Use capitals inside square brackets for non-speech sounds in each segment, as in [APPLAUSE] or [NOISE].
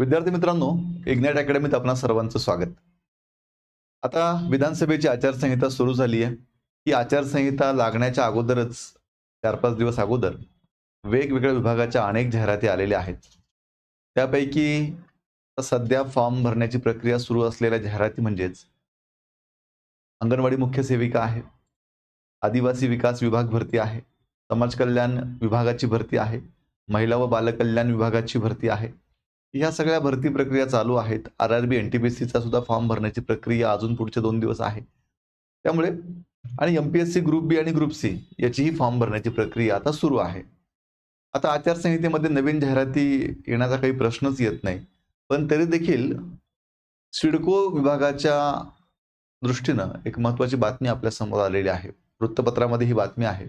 विद्यार्थी मित्रांनो इग्नाइट अकॅडमीत आपणा सर्वांचं स्वागत आता विधानसभेची आचारसंहिता सुरू झाली आहे ही आचारसंहिता लागण्याच्या अगोदरच चार पाच दिवस अगोदर वेगवेगळ्या विभागाच्या अनेक जाहिराती आलेल्या आहेत त्यापैकी सध्या फॉर्म भरण्याची प्रक्रिया सुरू असलेल्या जाहिराती म्हणजेच अंगणवाडी मुख्य सेविका आहे आदिवासी विकास विभाग भरती आहे समाज कल्याण विभागाची भरती आहे महिला व बालकल्याण विभागाची भरती आहे या सगळ्या भरती प्रक्रिया चालू आहेत R R B N T P सीचा सुद्धा फॉर्म भरण्याची प्रक्रिया अजून पुढचे दोन दिवस आहे त्यामुळे आणि M P S C group B आणि ग्रुप सी याचीही फॉर्म भरण्याची प्रक्रिया आता सुरू आहे आता आचारसंहितेमध्ये नवीन जाहिराती येण्याचा काही प्रश्नच येत नाही पण तरी देखील सिडको विभागाच्या दृष्टीनं एक महत्वाची बातमी आपल्या समोर आलेली आहे वृत्तपत्रामध्ये ही बातमी आहे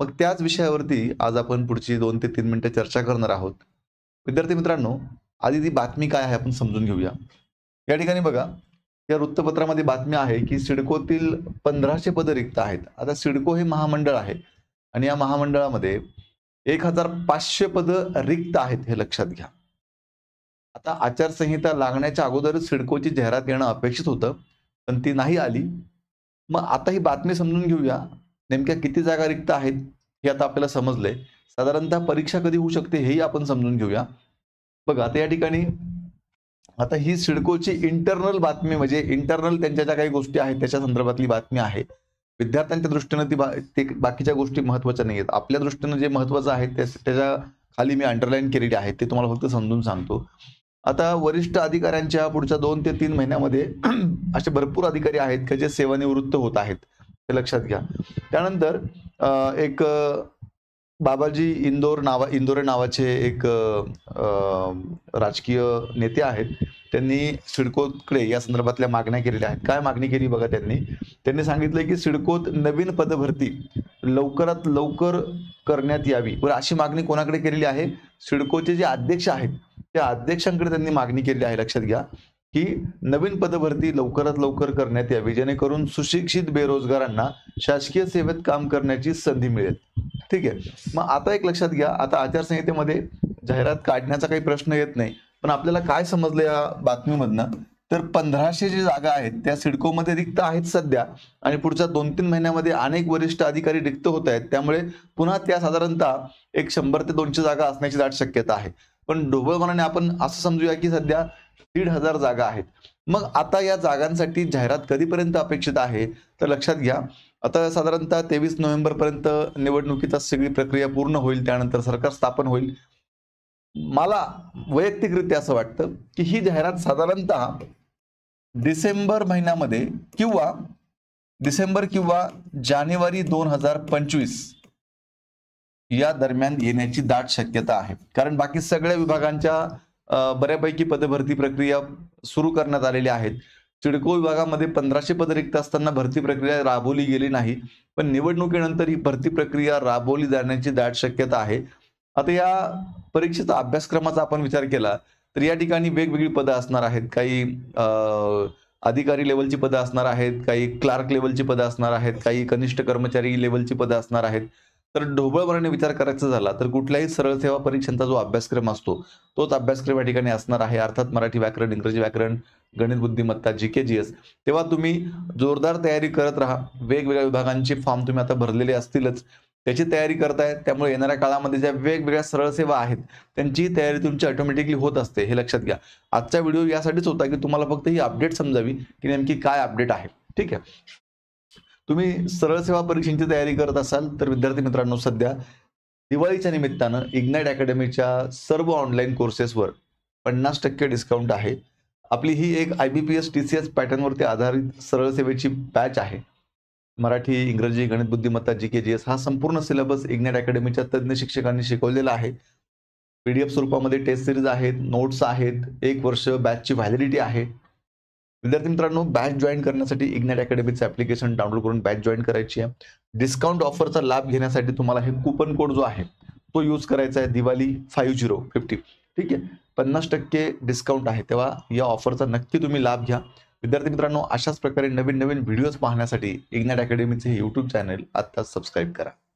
मग त्याच विषयावरती आज आपण पुढची दोन ते तीन मिनिटं चर्चा करणार आहोत विद्यार्थी मित्रांनो आधी ती बातमी काय आहे आपण समजून घेऊया या ठिकाणी बघा या वृत्तपत्रामध्ये बातमी आहे की सिडकोतील पंधराशे पद रिक्त आहेत आता सिडको हे महामंडळ आहे आणि या महामंडळामध्ये एक हजार पाचशे पद रिक्त आहेत हे लक्षात घ्या आता आचारसंहिता लागण्याच्या अगोदरच सिडकोची जाहिरात येणं अपेक्षित होतं पण ती नाही आली मग आता ही बातमी समजून घेऊया नेमक्या किती जागा रिक्त आहेत हे आता आपल्याला समजलंय साधारणतः परीक्षा कधी होऊ शकते हेही आपण समजून घेऊया बघा आता या ठिकाणी आता ही सिडकोची इंटरनल बातमी म्हणजे इंटरनल त्यांच्या ज्या काही गोष्टी आहेत त्याच्या संदर्भातली बातमी आहे विद्यार्थ्यांच्या दृष्टीनं ती ते बाकीच्या गोष्टी महत्वाच्या नाही आहेत आपल्या दृष्टीनं जे महत्वाचं आहे त्याच्या खाली मी अंडरलाईन केलेले आहे ते तुम्हाला फक्त समजून सांगतो आता वरिष्ठ अधिकाऱ्यांच्या पुढच्या दोन ते तीन महिन्यामध्ये [CLEARS THROAT] असे भरपूर अधिकारी आहेत का जे सेवानिवृत्त होत आहेत ते लक्षात घ्या त्यानंतर एक बाबाजी इंदोर नावा इंदोरे नावाचे एक राजकीय नेते आहेत त्यांनी सिडकोतकडे या संदर्भातल्या मागण्या केलेल्या आहेत काय मागणी केली बघा त्यांनी त्यांनी सांगितलं की सिडकोत नवीन पदभरती लवकरात लवकर करण्यात यावी बरं अशी मागणी कोणाकडे केलेली आहे सिडकोचे जे अध्यक्ष आहेत त्या अध्यक्षांकडे त्यांनी मागणी केली आहे लक्षात घ्या की नवीन पदभरती लवकरात लवकर करण्यात यावी जेणेकरून सुशिक्षित बेरोजगारांना शासकीय सेवेत काम करण्याची संधी मिळेल ठीक आहे मग आता एक लक्षात घ्या आता आचारसंहितेमध्ये जाहिरात काढण्याचा काही प्रश्न येत नाही पण आपल्याला काय समजलं या बातमीमधनं तर पंधराशे जी जागा आहेत त्या सिडकोमध्ये रिक्त आहेत सध्या आणि पुढच्या दोन तीन महिन्यामध्ये अनेक वरिष्ठ अधिकारी रिक्त होत आहेत त्यामुळे पुन्हा त्या साधारणतः एक शंभर ते दोनशे जागा असण्याची दाट शक्यता आहे पण ढोबळपणाने आपण असं समजूया की सध्या दीड हजार जागा आहेत मग आता या जागांसाठी जाहिरात कधीपर्यंत अपेक्षित आहे तर लक्षात घ्या आता साधारणतः तेवीस पर्यंत निवडणुकीचा सगळी प्रक्रिया पूर्ण होईल त्यानंतर सरकार स्थापन होईल मला वैयक्तिकरित्या असं वाटतं की ही जाहिरात साधारणतः डिसेंबर महिन्यामध्ये किंवा डिसेंबर किंवा जानेवारी दोन हजार पंचवीस या दरम्यान येण्याची दाट शक्यता आहे कारण बाकी सगळ्या विभागांच्या बऱ्यापैकी पदभरती प्रक्रिया सुरू करण्यात आलेल्या आहेत सिडको विभागामध्ये पंधराशे पद रिक्त असताना भरती प्रक्रिया राबवली गेली नाही पण निवडणुकीनंतर ही भरती प्रक्रिया राबवली जाण्याची दाट शक्यता आहे आता या परीक्षेचा अभ्यासक्रमाचा आपण विचार केला तर या ठिकाणी वेगवेगळी पदं असणार आहेत काही अधिकारी लेवलची पदं असणार आहेत काही क्लार्क लेवलची पदं असणार आहेत काही कनिष्ठ कर्मचारी लेवलची पदं असणार आहेत तर ढोबळपणाने विचार करायचा झाला तर कुठल्याही सरळ सेवा परीक्षांचा जो अभ्यासक्रम असतो तोच अभ्यासक्रम या ठिकाणी असणार आहे अर्थात मराठी व्याकरण इंग्रजी व्याकरण गणित बुद्धिमत्ता जी के जी एस तेव्हा तुम्ही जोरदार तयारी करत राहा वेगवेगळ्या विभागांचे फॉर्म तुम्ही आता भरलेले असतीलच त्याची तयारी करताय त्यामुळे येणाऱ्या काळामध्ये ज्या वेगवेगळ्या सरळ सेवा आहेत त्यांची तयारी तुमची ऑटोमॅटिकली होत असते हे लक्षात घ्या आजचा व्हिडिओ यासाठीच होता की तुम्हाला फक्त ही अपडेट समजावी की नेमकी काय अपडेट आहे ठीक आहे तुम्ही सरळ सेवा परीक्षेची तयारी करत असाल तर विद्यार्थी मित्रांनो सध्या दिवाळीच्या निमित्तानं इग्नाईट अकॅडमीच्या सर्व ऑनलाईन कोर्सेसवर पन्नास टक्के डिस्काउंट आहे आपली ही एक I B P S T C S पॅटर्नवरती आधारित सरळ सेवेची बॅच आहे मराठी इंग्रजी गणित बुद्धिमत्ता जी के जी एस हा संपूर्ण सिलेबस इग्नॅट अकॅडमीच्या तज्ज्ञ शिक्षकांनी शिकवलेला आहे पी डी एफ स्वरूपामध्ये टेस्ट सिरीज आहेत नोट्स आहेत एक वर्ष बॅचची व्हॅलिडिटी आहे विद्यार्थी मित्रांनो बॅच जॉईन करण्यासाठी इग्नॅट अकॅडमीचं ऍप्लिकेशन डाउनलोड करून बॅच जॉईन करायची आहे डिस्काउंट ऑफरचा लाभ घेण्यासाठी तुम्हाला हे कुपन कोड जो आहे तो यूज करायचा आहे दिवाळी फाईव्ह झिरो फिफ्टी ठीक आहे पन्नास टक्के डिस्काउंट आहे तेव्हा या ऑफरचा नक्की तुम्ही लाभ घ्या विद्यार्थी मित्रांनो अशाच प्रकारे नवीन नवीन व्हिडिओज पाहण्यासाठी इग्नेट अकॅडमीचे हे यूट्यूब चॅनल आत्ताच सबस्क्राईब करा